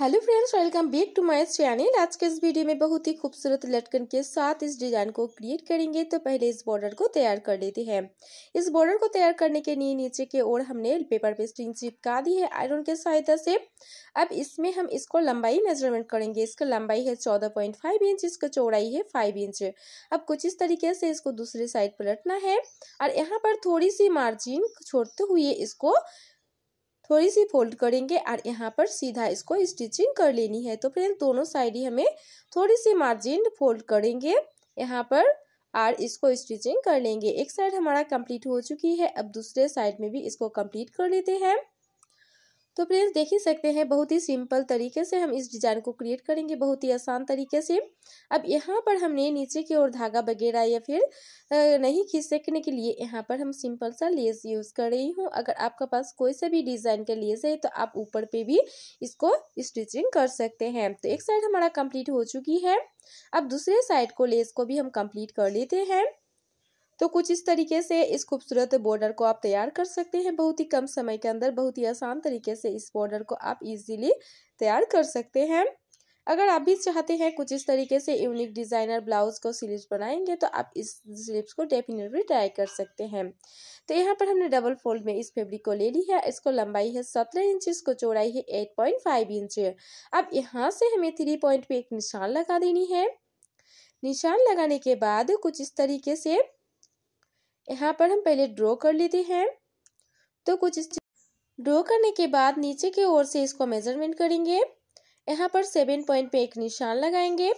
hello friends welcome back to my channel आज के इस वीडियो में बहुत ही खूबसूरत लटकन के साथ इस डिजाइन को क्रिएट करेंगे तो पहले इस बॉर्डर को तैयार कर लेते हैं इस बॉर्डर को तैयार करने के लिए नीचे के ओर हमने पेपर पे स्टिंग चिपका दी है आयरन के सहायता से अब इसमें हम इसको लंबाई मेजरमेंट करेंगे इसका लंबाई है चौदह इंच इसका चौड़ाई है फाइव इंच अब कुछ इस तरीके से इसको दूसरे साइड पलटना है और यहाँ पर थोड़ी सी मार्जिन छोड़ते हुए इसको थोड़ी सी फोल्ड करेंगे और यहाँ पर सीधा इसको स्टिचिंग कर लेनी है तो फ्रेंड दोनों साइड ही हमें थोड़ी सी मार्जिन फोल्ड करेंगे यहाँ पर और इसको स्टिचिंग कर लेंगे एक साइड हमारा कंप्लीट हो चुकी है अब दूसरे साइड में भी इसको कंप्लीट कर लेते हैं तो फ्रेंड्स देख ही सकते हैं बहुत ही सिंपल तरीके से हम इस डिज़ाइन को क्रिएट करेंगे बहुत ही आसान तरीके से अब यहाँ पर हमने नीचे की ओर धागा वगैरह या फिर नहीं खींच सकने के लिए यहाँ पर हम सिंपल सा लेस यूज़ कर रही हूँ अगर आपके पास कोई सा भी डिज़ाइन का लेस है तो आप ऊपर पे भी इसको स्टिचिंग कर सकते हैं तो एक साइड हमारा कंप्लीट हो चुकी है अब दूसरे साइड को लेस को भी हम कम्प्लीट कर लेते हैं तो कुछ इस तरीके से इस खूबसूरत बॉर्डर को आप तैयार कर सकते हैं बहुत ही कम समय के अंदर बहुत ही आसान तरीके से इस बॉर्डर को आप इजीली तैयार कर सकते हैं अगर आप भी चाहते हैं कुछ इस तरीके से यूनिक डिज़ाइनर ब्लाउज को स्लीव बनाएंगे तो आप इस स्लीव को डेफिनेटली ट्राई कर सकते हैं तो यहाँ पर हमने डबल फोल्ड में इस फेब्रिक को ले ली है इसको लंबाई है सत्रह इंच इसको चौड़ाई है एट पॉइंट फाइव इंच अब यहाँ से हमें थ्री पॉइंट पे एक निशान लगा देनी है निशान लगाने के बाद कुछ इस तरीके से यहाँ पर हम पहले ड्रॉ कर लेते हैं तो कुछ इस ड्रॉ करने के बाद नीचे की ओर से इसको मेजरमेंट करेंगे यहाँ पर सेवन पॉइंट पे एक निशान लगाएंगे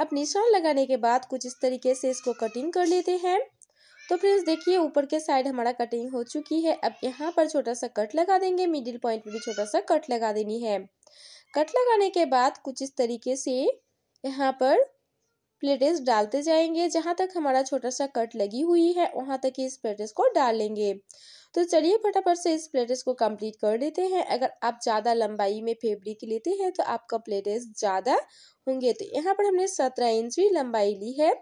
अब निशान लगाने के बाद कुछ इस तरीके से इसको कटिंग कर लेते हैं तो फ्रेंड्स देखिए ऊपर के साइड हमारा कटिंग हो चुकी है अब यहाँ पर छोटा सा कट लगा देंगे मिडिल पॉइंट पे भी छोटा सा कट लगा देनी है कट लगाने के बाद कुछ इस तरीके से यहाँ पर प्लेटेस डालते जाएंगे जहाँ तक हमारा छोटा सा कट लगी हुई है वहाँ तक ही इस प्लेटेस को डालेंगे तो चलिए फटाफट से इस प्लेटेस को कंप्लीट कर लेते हैं अगर आप ज़्यादा लंबाई में फेब्रिक लेते हैं तो आपका प्लेटेस ज़्यादा होंगे तो यहाँ पर हमने सत्रह इंच भी लंबाई ली है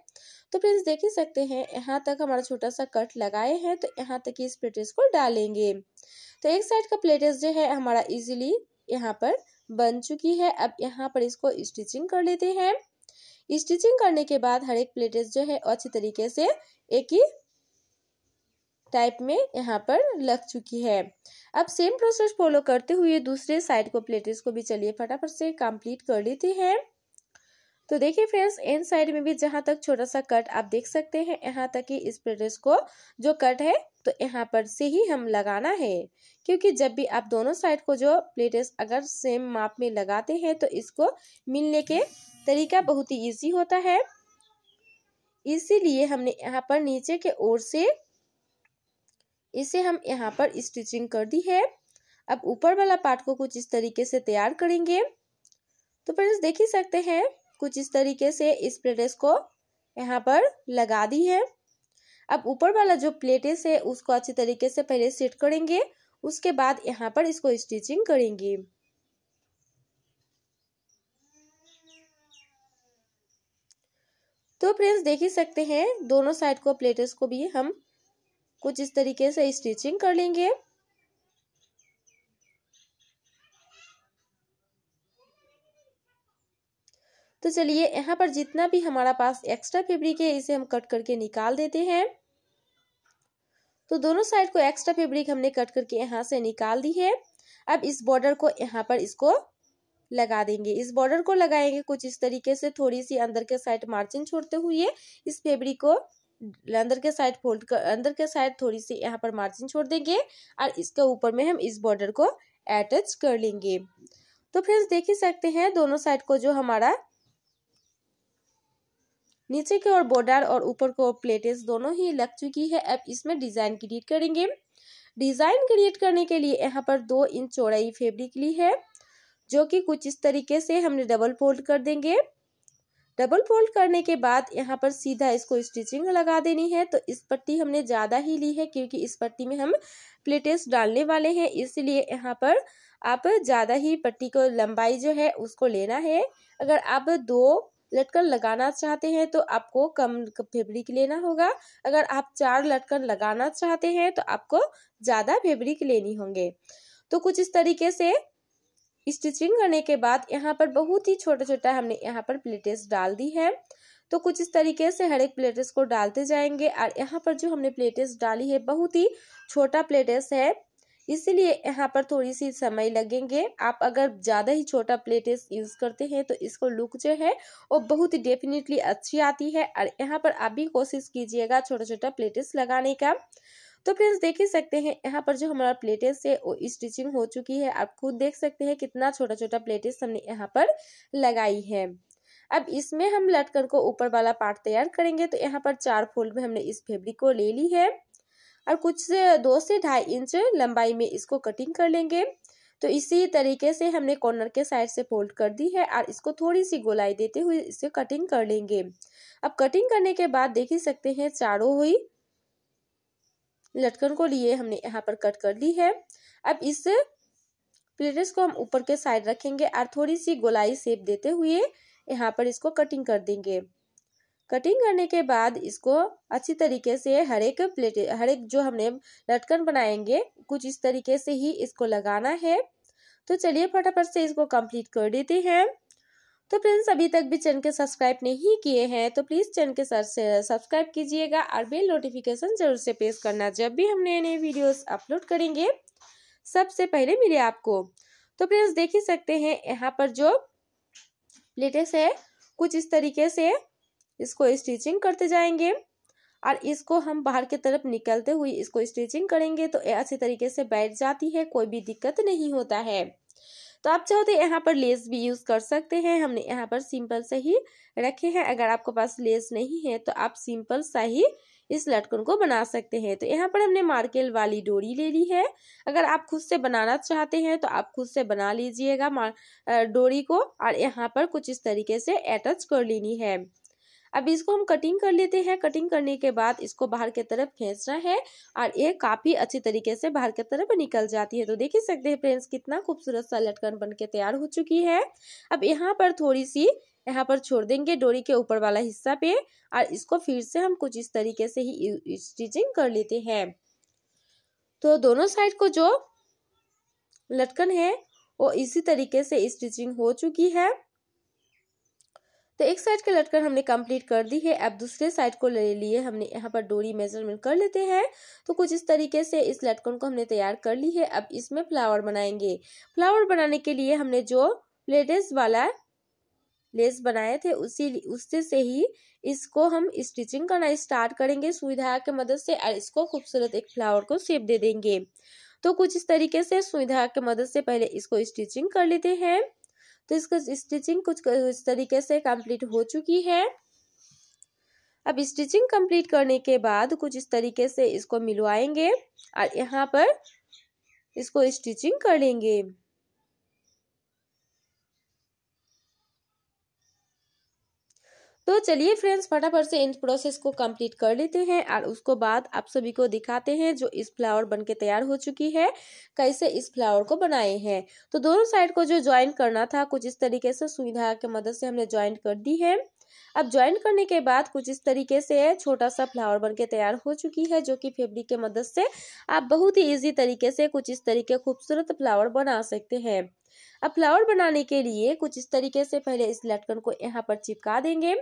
तो फ्रेंड्स देख ही सकते हैं यहाँ तक हमारा छोटा सा कट लगाए हैं तो यहाँ तक इस प्लेटेस को डालेंगे तो एक साइड का प्लेटेस जो है हमारा इजिली यहाँ पर बन चुकी है अब यहाँ पर इसको स्टिचिंग कर लेते हैं स्टिचिंग करने के बाद हर एक प्लेटेस जो है अच्छी तरीके से एक ही टाइप में यहाँ पर लग चुकी है अब सेम प्रोसेस फॉलो करते हुए दूसरे साइड को प्लेटेस को भी चलिए फटाफट से कंप्लीट कर लेते हैं तो देखिए फ्रेंड्स एंड साइड में भी जहाँ तक छोटा सा कट आप देख सकते हैं यहाँ तक कि इस प्रेस को जो कट है तो यहाँ पर से ही हम लगाना है क्योंकि जब भी आप दोनों साइड को जो प्लेटेस अगर सेम माप में लगाते हैं तो इसको मिलने के तरीका बहुत ही इजी होता है इसीलिए हमने यहाँ पर नीचे के ओर से इसे हम यहाँ पर स्टिचिंग कर दी है अब ऊपर वाला पार्ट को कुछ इस तरीके से तैयार करेंगे तो फ्रेंड्स देख ही सकते हैं कुछ इस तरीके से इस प्लेटेस को यहाँ पर लगा दी है अब ऊपर वाला जो प्लेटेस है उसको अच्छी तरीके से पहले सेट करेंगे उसके बाद यहाँ पर इसको स्टिचिंग करेंगे तो फ्रेंड्स देख ही सकते हैं दोनों साइड को प्लेटेस को भी हम कुछ इस तरीके से स्टिचिंग कर लेंगे तो चलिए यहाँ पर जितना भी हमारा पास एक्स्ट्रा फेब्रिक है इसे हम कट करके निकाल देते हैं तो दोनों साइड को एक्स्ट्रा फेब्रिक हमने कट करके यहाँ से निकाल दी है अब इस बॉर्डर को यहाँ पर इसको लगा देंगे इस बॉर्डर को लगाएंगे कुछ इस तरीके से थोड़ी सी अंदर के साइड मार्जिन छोड़ते हुए इस फेब्रिक को अंदर के साइड फोल्ड कर अंदर के साइड थोड़ी सी यहाँ पर मार्जिन छोड़ देंगे और इसके ऊपर में हम इस बॉर्डर को अटैच कर लेंगे तो फ्रेंड्स देख ही सकते हैं दोनों साइड को जो हमारा नीचे के ओर बॉर्डर और ऊपर के ओर प्लेटेस दोनों ही लग चुकी है अब इसमें डिजाइन क्रिएट करेंगे डिजाइन क्रिएट करने के लिए यहाँ पर दो इंच चौड़ाई फेब्रिक ली है जो कि कुछ इस तरीके से हमने डबल फोल्ड कर देंगे डबल फोल्ड करने के बाद यहाँ पर सीधा इसको स्टिचिंग लगा देनी है तो इस पट्टी हमने ज़्यादा ही ली है क्योंकि इस पट्टी में हम प्लेटेस डालने वाले हैं इसलिए यहाँ पर आप ज़्यादा ही पट्टी को लंबाई जो है उसको लेना है अगर आप दो लटकन लगाना चाहते हैं तो आपको कम फेब्रिक लेना होगा अगर आप चार लटकन लगाना चाहते हैं तो आपको ज़्यादा फेब्रिक लेनी होंगे तो कुछ इस तरीके से स्टिचिंग करने के बाद यहाँ पर बहुत ही छोटा छोटा हमने यहाँ पर प्लेटेस डाल दी है तो कुछ इस तरीके से हर एक प्लेटेस को डालते जाएंगे और यहाँ पर जो हमने प्लेटेस डाली है बहुत ही छोटा प्लेटेस है इसलिए यहाँ पर थोड़ी सी समय लगेंगे आप अगर ज़्यादा ही छोटा प्लेटेस यूज़ करते हैं तो इसको लुक जो है वो बहुत ही डेफिनेटली अच्छी आती है और यहाँ पर आप भी कोशिश कीजिएगा छोटा छोटा प्लेटेस लगाने का तो फ्रेंड्स देख ही सकते हैं यहाँ पर जो हमारा प्लेटेस है वो स्टिचिंग हो चुकी है आप खुद देख सकते हैं कितना छोटा छोटा प्लेटेस हमने यहाँ पर लगाई है अब इसमें हम लटकन को ऊपर वाला पार्ट तैयार करेंगे तो यहाँ पर चार फोल्ड में हमने इस फेब्रिक को ले ली है और कुछ दो से ढाई इंच लंबाई में इसको कटिंग कर लेंगे तो इसी तरीके से हमने कॉर्नर के साइड से फोल्ड कर दी है और इसको थोड़ी सी गोलाई देते हुए इसे कटिंग कर लेंगे अब कटिंग करने के बाद देख ही सकते हैं चारों हुई लटकन को लिए हमने यहाँ पर कट कर ली है अब इस प्लेटर्स को हम ऊपर के साइड रखेंगे और थोड़ी सी गोलाई सेप देते हुए यहाँ पर इसको कटिंग कर देंगे कटिंग करने के बाद इसको अच्छी तरीके से हर एक प्लेट हर एक जो हमने लटकन बनाएंगे कुछ इस तरीके से ही इसको लगाना है तो चलिए फटाफट से इसको कंप्लीट कर देते हैं तो फ्रेंड्स अभी तक भी चैनल के सब्सक्राइब नहीं किए हैं तो प्लीज़ चैनल के सब्सक्राइब कीजिएगा और बेल नोटिफिकेशन जरूर से प्रेस करना जब भी हम नए नए वीडियोस अपलोड करेंगे सबसे पहले मिले आपको तो फ्रेंड्स देख ही सकते हैं यहाँ पर जो प्लेटेस है कुछ इस तरीके से इसको स्टिचिंग करते जाएंगे और इसको हम बाहर की तरफ निकलते हुए इसको स्टिचिंग करेंगे तो अच्छे तरीके से बैठ जाती है कोई भी दिक्कत नहीं होता है तो आप चाहो तो यहाँ पर लेस भी यूज़ कर सकते हैं हमने यहाँ पर सिंपल से ही रखे हैं अगर आपके पास लेस नहीं है तो आप सिंपल सा ही इस लटकन को बना सकते हैं तो यहाँ पर हमने मार्केल वाली डोरी ले ली है अगर आप खुद से बनाना चाहते हैं तो आप खुद से बना लीजिएगा डोरी को और यहाँ पर कुछ इस तरीके से अटैच कर लेनी है अब इसको हम कटिंग कर लेते हैं कटिंग करने के बाद इसको बाहर की तरफ खींचना है और ये काफ़ी अच्छी तरीके से बाहर की तरफ निकल जाती है तो देख ही सकते हैं फ्रेंड्स कितना खूबसूरत सा लटकन बन के तैयार हो चुकी है अब यहाँ पर थोड़ी सी यहाँ पर छोड़ देंगे डोरी के ऊपर वाला हिस्सा पे और इसको फिर से हम कुछ इस तरीके से ही स्टिचिंग कर लेते हैं तो दोनों साइड को जो लटकन है वो इसी तरीके से स्टिचिंग हो चुकी है तो एक साइड का लटकन हमने कंप्लीट कर दी है अब दूसरे साइड को ले लिए हमने यहाँ पर डोरी मेजरमेंट कर लेते हैं तो कुछ इस तरीके से इस लटकन को हमने तैयार कर ली है अब इसमें फ्लावर बनाएंगे फ्लावर बनाने के लिए हमने जो लेडेस वाला लेस बनाए थे उसी उससे से ही इसको हम स्टिचिंग करना स्टार्ट करेंगे सुविधा के मदद से और इसको खूबसूरत एक फ्लावर को शेप दे देंगे तो कुछ इस तरीके से सुविधा के मदद से पहले इसको स्टिचिंग कर लेते हैं तो इसका स्टिचिंग कुछ इस तरीके से कंप्लीट हो चुकी है अब स्टिचिंग कंप्लीट करने के बाद कुछ इस तरीके से इसको मिलवाएंगे और यहाँ पर इसको स्टिचिंग कर लेंगे तो चलिए फ्रेंड्स फटाफट से इन प्रोसेस को कंप्लीट कर लेते हैं और उसको बाद आप सभी को दिखाते हैं जो इस फ्लावर बन के तैयार हो चुकी है कैसे इस फ्लावर को बनाए हैं तो दोनों साइड को जो ज्वाइन करना था कुछ इस तरीके से सुविधा के की मदद से हमने ज्वाइन कर दी है अब ज्वाइन करने के बाद कुछ इस तरीके से छोटा सा फ्लावर बनके तैयार हो चुकी है जो कि फेब्रिक के मदद से आप बहुत ही इजी तरीके से कुछ इस तरीके खूबसूरत फ्लावर बना सकते हैं अब फ्लावर बनाने के लिए कुछ इस तरीके से पहले इस लटकन को यहाँ पर चिपका देंगे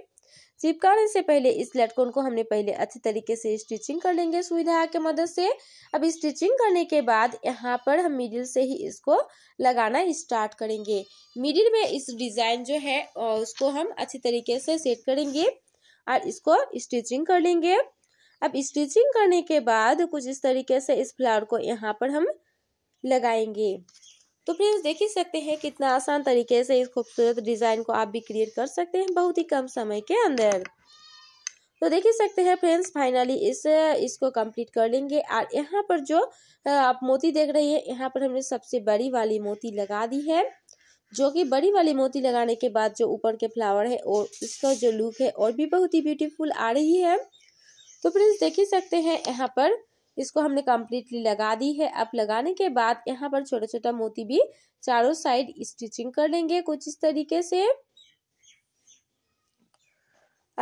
चिपकाने से पहले इस लटकन को हमने पहले अच्छे तरीके से स्टिचिंग कर लेंगे सुई धागा के मदद से अब स्टिचिंग करने के बाद यहाँ पर हम मिडिल से ही इसको लगाना स्टार्ट करेंगे मिडिल में इस डिजाइन जो है उसको हम अच्छी तरीके से सेट करेंगे और इसको स्टिचिंग कर लेंगे अब स्टिचिंग करने के बाद कुछ इस तरीके से इस फ्लावर को यहाँ पर हम लगाएंगे तो फ्रेंड्स देख ही सकते हैं कितना आसान तरीके से इस खूबसूरत डिज़ाइन को आप भी क्रिएट कर सकते हैं बहुत ही कम समय के अंदर तो देख ही सकते हैं फ्रेंड्स फाइनली इस इसको कंप्लीट कर लेंगे और यहाँ पर जो आप मोती देख रही है यहाँ पर हमने सबसे बड़ी वाली मोती लगा दी है जो कि बड़ी वाली मोती लगाने के बाद जो ऊपर के फ्लावर है और इसका जो लुक है और भी बहुत ही ब्यूटीफुल आ रही है तो फ्रेंड्स देख ही सकते हैं यहाँ पर इसको हमने कम्प्लीटली लगा दी है अब लगाने के बाद यहाँ पर छोटा छोटा मोती भी चारों साइड स्टिचिंग कर लेंगे कुछ इस तरीके से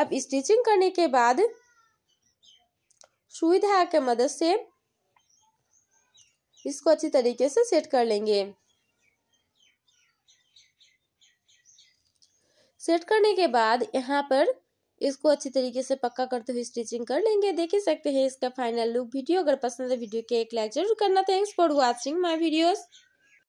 अब स्टिचिंग करने के बाद सुई धागा के मदद से इसको अच्छी तरीके से सेट कर लेंगे सेट करने के बाद यहाँ पर इसको अच्छी तरीके से पक्का करते हुए स्टिचिंग कर लेंगे देख ही सकते हैं इसका फाइनल लुक वीडियो अगर पसंद है वीडियो के एक लाइक जरूर करना thanks for watching my videos